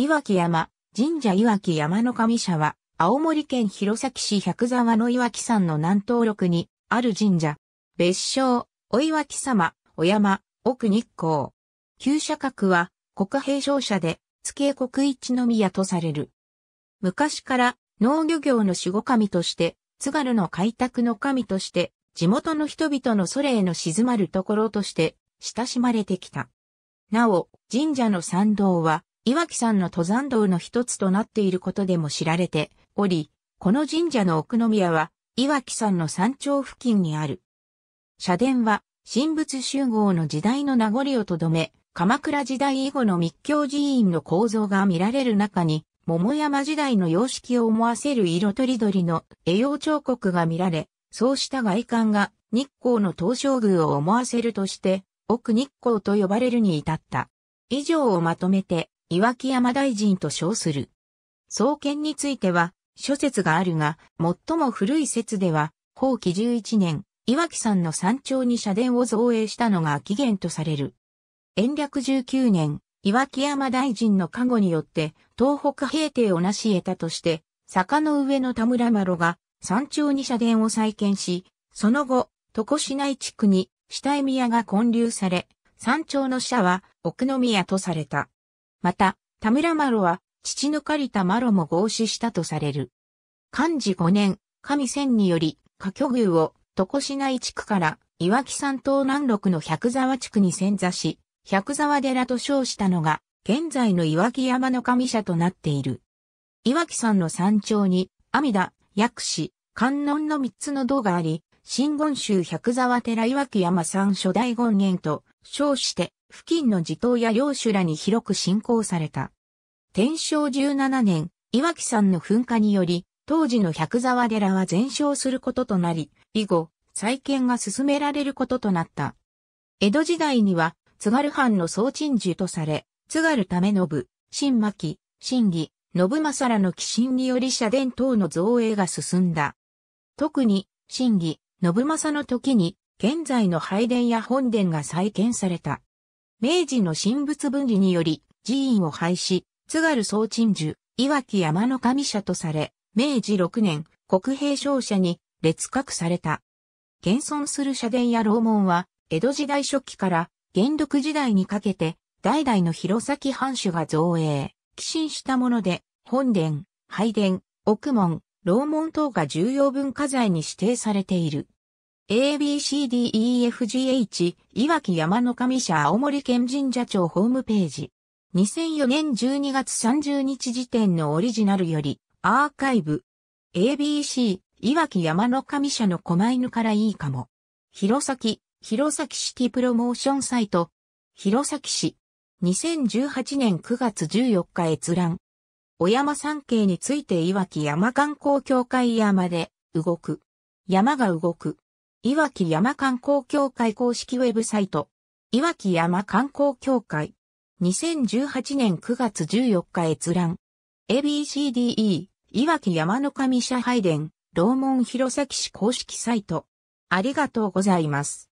岩木山、神社岩木山の神社は、青森県弘前市百沢の岩木山の南東麓に、ある神社。別称、お岩木様、お山、奥日光。旧社格は、国平商社で、月景国一の宮とされる。昔から、農漁業の守護神として、津軽の開拓の神として、地元の人々のそれへの静まるところとして、親しまれてきた。なお、神社の参道は、岩木山の登山道の一つとなっていることでも知られており、この神社の奥宮は岩木山の山頂付近にある。社殿は神仏集合の時代の名残をとどめ、鎌倉時代以後の密教寺院の構造が見られる中に、桃山時代の様式を思わせる色とりどりの栄養彫刻が見られ、そうした外観が日光の東照宮を思わせるとして、奥日光と呼ばれるに至った。以上をまとめて、岩木山大臣と称する。創建については、諸説があるが、最も古い説では、後期11年、岩木山の山頂に社殿を造営したのが起源とされる。延暦19年、岩木山大臣の加護によって、東北平定を成し得たとして、坂の上の田村麻呂が山頂に社殿を再建し、その後、床市内地区に下江宮が建立され、山頂の社は奥宮とされた。また、田村麻呂は、父の借りた麻呂も合祀したとされる。漢字5年、神仙により、下居宮を、床品井地区から、岩木山東南麓の百沢地区に遷座し、百沢寺と称したのが、現在の岩木山の神社となっている。岩木山の山頂に、阿弥陀、薬師、観音の三つの堂があり、新言宗百沢寺岩木山山初代権現と称して、付近の地頭や領主らに広く信仰された。天正17年、岩木山の噴火により、当時の百沢寺は全焼することとなり、以後、再建が進められることとなった。江戸時代には、津軽藩の総鎮守とされ、津軽為信、新巻、新義、信政らの寄進により社殿等の造営が進んだ。特に、新義、信政の時に、現在の拝殿や本殿が再建された。明治の神仏分離により、寺院を廃止、津軽総鎮守、岩木山の神社とされ、明治6年、国兵商社に列格された。現存する社殿や楼門は、江戸時代初期から元禄時代にかけて、代々の弘前藩主が造営、寄進したもので、本殿、拝殿、奥門、楼門等が重要文化財に指定されている。ABCDEFGH、いわき山の神社青森県神社庁ホームページ。2004年12月30日時点のオリジナルより、アーカイブ。ABC、いわき山の神社の狛犬からいいかも。弘前、弘前シティプロモーションサイト。弘前市。2018年9月14日閲覧。小山山系についていわき山観光協会山で、動く。山が動く。いわき山観光協会公式ウェブサイト。いわき山観光協会。2018年9月14日閲覧。ABCDE、いわき山の神社拝殿、楼門弘前市公式サイト。ありがとうございます。